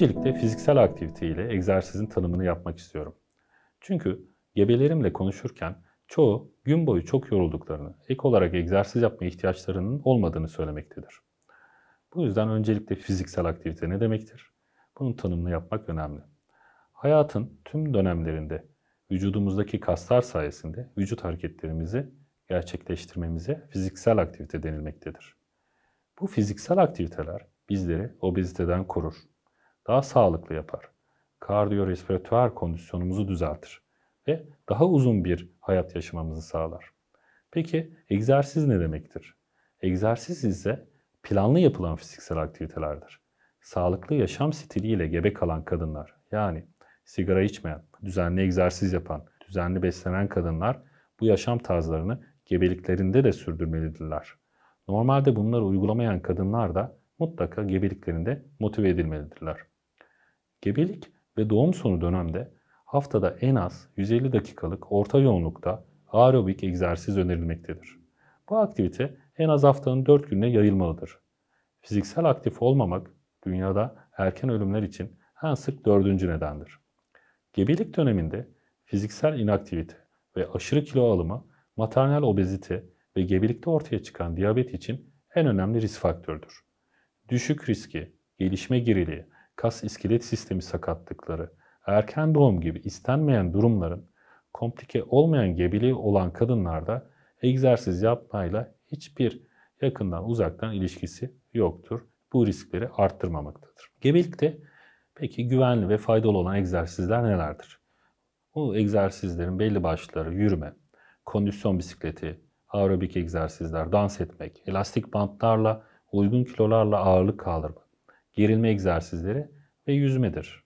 Öncelikle fiziksel aktivite ile egzersizin tanımını yapmak istiyorum. Çünkü gebelerimle konuşurken çoğu gün boyu çok yorulduklarını, ek olarak egzersiz yapma ihtiyaçlarının olmadığını söylemektedir. Bu yüzden öncelikle fiziksel aktivite ne demektir? Bunun tanımını yapmak önemli. Hayatın tüm dönemlerinde vücudumuzdaki kaslar sayesinde vücut hareketlerimizi gerçekleştirmemize fiziksel aktivite denilmektedir. Bu fiziksel aktiviteler bizleri obeziteden korur, daha sağlıklı yapar. Kardiyorespiratuar kondisyonumuzu düzeltir ve daha uzun bir hayat yaşamamızı sağlar. Peki egzersiz ne demektir? Egzersiz ise planlı yapılan fiziksel aktivitelerdir. Sağlıklı yaşam stiliyle gebe kalan kadınlar yani sigara içmeyen, düzenli egzersiz yapan, düzenli beslenen kadınlar bu yaşam tarzlarını gebeliklerinde de sürdürmelidirler. Normalde bunları uygulamayan kadınlar da mutlaka gebeliklerinde motive edilmelidirler. Gebelik ve doğum sonu dönemde haftada en az 150 dakikalık orta yoğunlukta aerobik egzersiz önerilmektedir. Bu aktivite en az haftanın 4 gününe yayılmalıdır. Fiziksel aktif olmamak dünyada erken ölümler için en sık dördüncü nedendir. Gebelik döneminde fiziksel inaktivite ve aşırı kilo alımı maternal obezite ve gebelikte ortaya çıkan diyabet için en önemli risk faktörüdür. Düşük riski, gelişme geriliği kas iskelet sistemi sakatlıkları, erken doğum gibi istenmeyen durumların komplike olmayan gebeliği olan kadınlarda egzersiz yapmayla hiçbir yakından uzaktan ilişkisi yoktur. Bu riskleri arttırmamaktadır. Gebelikte peki güvenli ve faydalı olan egzersizler nelerdir? Bu egzersizlerin belli başlıkları yürüme, kondisyon bisikleti, aerobik egzersizler, dans etmek, elastik bantlarla, uygun kilolarla ağırlık kaldırmak, gerilme egzersizleri ve yüzmedir.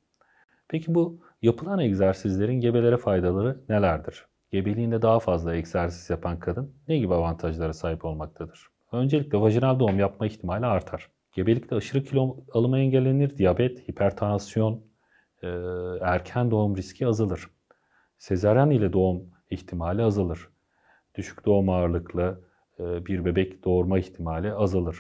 Peki bu yapılan egzersizlerin gebelere faydaları nelerdir? Gebeliğinde daha fazla egzersiz yapan kadın ne gibi avantajlara sahip olmaktadır? Öncelikle vajinal doğum yapma ihtimali artar. Gebelikte aşırı kilo alımı engellenir, diyabet, hipertansiyon, e, erken doğum riski azalır. Sezeryan ile doğum ihtimali azalır. Düşük doğum ağırlıklı e, bir bebek doğurma ihtimali azalır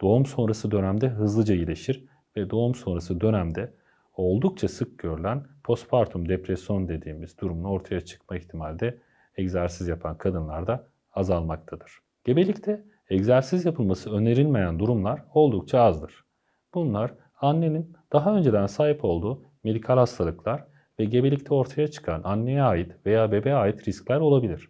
doğum sonrası dönemde hızlıca iyileşir ve doğum sonrası dönemde oldukça sık görülen postpartum depresyon dediğimiz durumun ortaya çıkma ihtimali de egzersiz yapan kadınlarda azalmaktadır. Gebelikte egzersiz yapılması önerilmeyen durumlar oldukça azdır. Bunlar annenin daha önceden sahip olduğu medikal hastalıklar ve gebelikte ortaya çıkan anneye ait veya bebeğe ait riskler olabilir.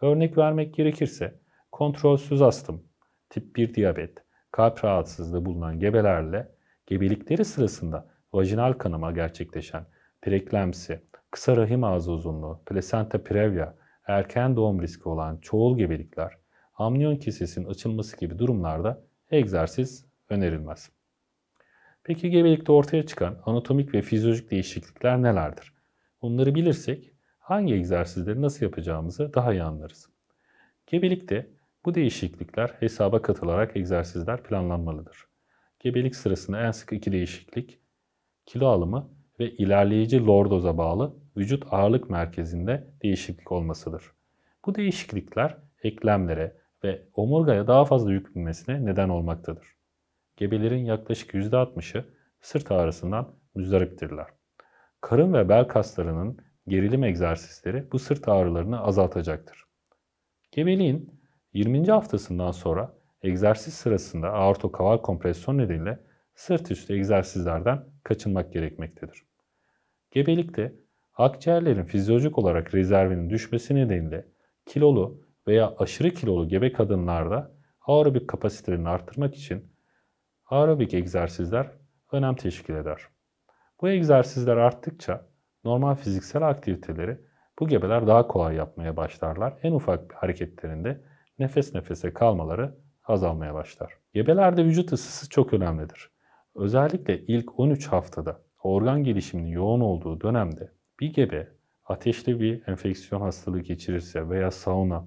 Örnek vermek gerekirse kontrolsüz astım, tip 1 diyabet, kalp rahatsızlığı bulunan gebelerle gebelikleri sırasında vajinal kanama gerçekleşen preeklemsi, kısa rahim ağzı uzunluğu, plasenta previa, erken doğum riski olan çoğul gebelikler, amniyon kesesinin açılması gibi durumlarda egzersiz önerilmez. Peki gebelikte ortaya çıkan anatomik ve fizyolojik değişiklikler nelerdir? Bunları bilirsek hangi egzersizleri nasıl yapacağımızı daha iyi anlarız. Gebelikte bu değişiklikler hesaba katılarak egzersizler planlanmalıdır. Gebelik sırasında en sık iki değişiklik, kilo alımı ve ilerleyici lordoza bağlı vücut ağırlık merkezinde değişiklik olmasıdır. Bu değişiklikler eklemlere ve omurgaya daha fazla yük binmesine neden olmaktadır. Gebelerin yaklaşık %60'ı sırt ağrısından müzdariptirler. Karın ve bel kaslarının gerilim egzersizleri bu sırt ağrılarını azaltacaktır. Gebeliğin 20. haftasından sonra egzersiz sırasında aortokaval kompresyon nedeniyle sırt üstü egzersizlerden kaçınmak gerekmektedir. Gebelikte akciğerlerin fizyolojik olarak rezervinin düşmesi nedeniyle kilolu veya aşırı kilolu gebe kadınlarda aerobik kapasitelerini artırmak için aerobik egzersizler önem teşkil eder. Bu egzersizler arttıkça normal fiziksel aktiviteleri bu gebeler daha kolay yapmaya başlarlar. En ufak bir hareketlerinde nefes nefese kalmaları azalmaya başlar. Gebelerde vücut ısısı çok önemlidir. Özellikle ilk 13 haftada organ gelişiminin yoğun olduğu dönemde bir gebe ateşli bir enfeksiyon hastalığı geçirirse veya sauna,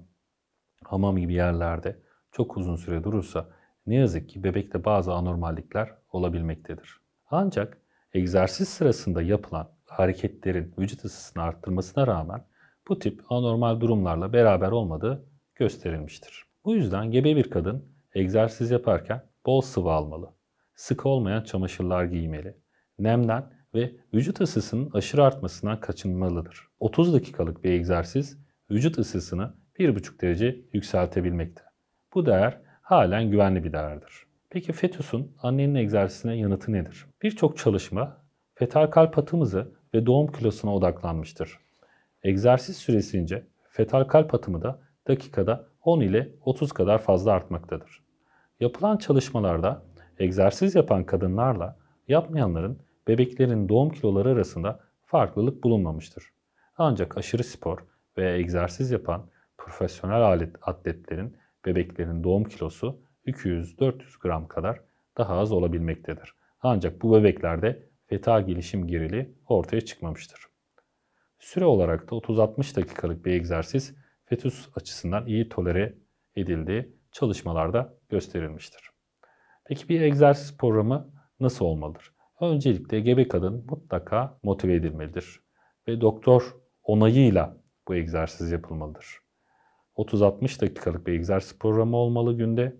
hamam gibi yerlerde çok uzun süre durursa ne yazık ki bebekte bazı anormallikler olabilmektedir. Ancak egzersiz sırasında yapılan hareketlerin vücut ısısını arttırmasına rağmen bu tip anormal durumlarla beraber olmadığı gösterilmiştir. Bu yüzden gebe bir kadın egzersiz yaparken bol sıvı almalı, sıkı olmayan çamaşırlar giymeli, nemden ve vücut ısısının aşırı artmasından kaçınmalıdır. 30 dakikalık bir egzersiz vücut ısısını 1,5 derece yükseltebilmekte. Bu değer halen güvenli bir değerdir. Peki fetüsün annenin egzersizine yanıtı nedir? Birçok çalışma fetal kalp atımızı ve doğum kilosuna odaklanmıştır. Egzersiz süresince fetal kalp atımı da dakikada 10 ile 30 kadar fazla artmaktadır. Yapılan çalışmalarda egzersiz yapan kadınlarla yapmayanların bebeklerin doğum kiloları arasında farklılık bulunmamıştır. Ancak aşırı spor veya egzersiz yapan profesyonel alet atletlerin bebeklerin doğum kilosu 200-400 gram kadar daha az olabilmektedir. Ancak bu bebeklerde feta gelişim geriliği ortaya çıkmamıştır. Süre olarak da 30-60 dakikalık bir egzersiz fetüs açısından iyi tolere edildiği çalışmalarda gösterilmiştir. Peki bir egzersiz programı nasıl olmalıdır? Öncelikle gebe kadın mutlaka motive edilmelidir ve doktor onayıyla bu egzersiz yapılmalıdır. 30-60 dakikalık bir egzersiz programı olmalı günde.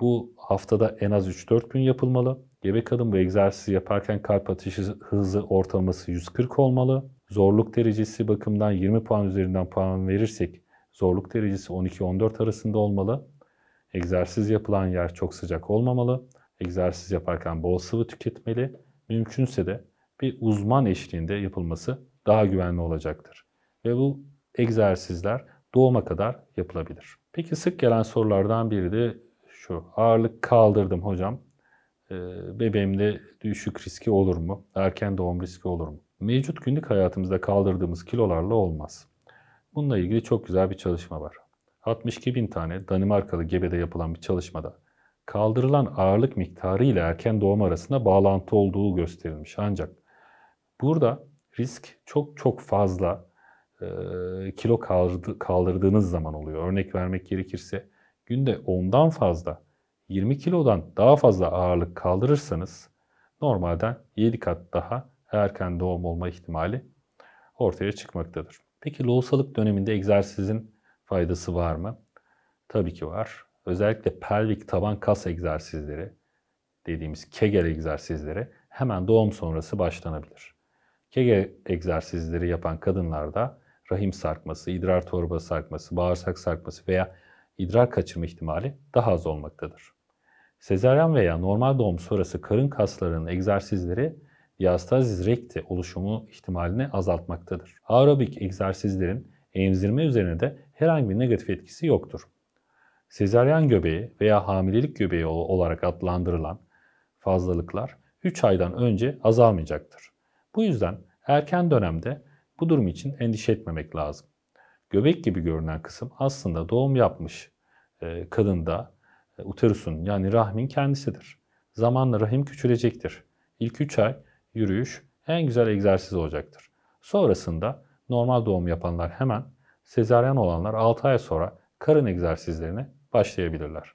Bu haftada en az 3-4 gün yapılmalı. Gebe kadın bu egzersizi yaparken kalp atışı hızı ortalaması 140 olmalı. Zorluk derecesi bakımından 20 puan üzerinden puan verirsek Zorluk derecesi 12-14 arasında olmalı. Egzersiz yapılan yer çok sıcak olmamalı. Egzersiz yaparken bol sıvı tüketmeli. Mümkünse de bir uzman eşliğinde yapılması daha güvenli olacaktır. Ve bu egzersizler doğuma kadar yapılabilir. Peki sık gelen sorulardan biri de şu. Ağırlık kaldırdım hocam. Ee, bebeğimde düşük riski olur mu? Erken doğum riski olur mu? Mevcut günlük hayatımızda kaldırdığımız kilolarla olmaz. Bununla ilgili çok güzel bir çalışma var. 62 bin tane Danimarkalı gebede yapılan bir çalışmada kaldırılan ağırlık miktarı ile erken doğum arasında bağlantı olduğu gösterilmiş. Ancak burada risk çok çok fazla e, kilo kaldırdı, kaldırdığınız zaman oluyor. Örnek vermek gerekirse günde 10'dan fazla 20 kilodan daha fazla ağırlık kaldırırsanız normalden 7 kat daha erken doğum olma ihtimali ortaya çıkmaktadır. Peki lohusalık döneminde egzersizin faydası var mı? Tabii ki var. Özellikle pelvik taban kas egzersizleri dediğimiz kegel egzersizleri hemen doğum sonrası başlanabilir. Kegel egzersizleri yapan kadınlarda rahim sarkması, idrar torba sarkması, bağırsak sarkması veya idrar kaçırma ihtimali daha az olmaktadır. Sezaryen veya normal doğum sonrası karın kaslarının egzersizleri Yastaziz recti oluşumu ihtimalini azaltmaktadır. Aerobik egzersizlerin emzirme üzerine de herhangi bir negatif etkisi yoktur. Sezaryen göbeği veya hamilelik göbeği olarak adlandırılan fazlalıklar 3 aydan önce azalmayacaktır. Bu yüzden erken dönemde bu durum için endişe etmemek lazım. Göbek gibi görünen kısım aslında doğum yapmış e, kadında e, uterusun yani rahmin kendisidir. Zamanla rahim küçülecektir. İlk 3 ay yürüyüş en güzel egzersiz olacaktır. Sonrasında normal doğum yapanlar hemen, sezaryen olanlar 6 ay sonra karın egzersizlerine başlayabilirler.